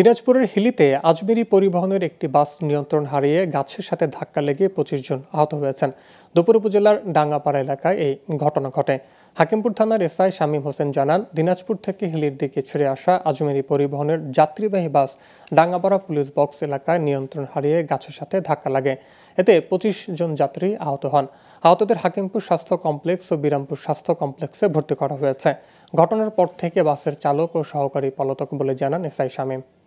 দিনাজপুরের হিলিতে আজমেরি পরিবহনের একটি বাস নিয়ন্ত্রণ হারিয়ে গাছের সাথে ধাক্কা লেগে পঁচিশ জন আহত হয়েছেন দুপুর উপজেলার ডাঙ্গাপাড়া এলাকায় এই ঘটনা ঘটে হাকিমপুর থানার এসআই শামীম হোসেন জানান দিনাজপুর থেকে হিলির দিকে ছেড়ে আসা আজমেরি পরিবহনের যাত্রীবাহী বাস ডাঙ্গাপাড়া পুলিশ বক্স এলাকায় নিয়ন্ত্রণ হারিয়ে গাছের সাথে ধাক্কা লাগে এতে পঁচিশ জন যাত্রী আহত হন আহতদের হাকিমপুর স্বাস্থ্য কমপ্লেক্স ও বিরামপুর স্বাস্থ্য কমপ্লেক্সে ভর্তি করা হয়েছে ঘটনার পর থেকে বাসের চালক ও সহকারী পলাতক বলে জানান এসআই শামীম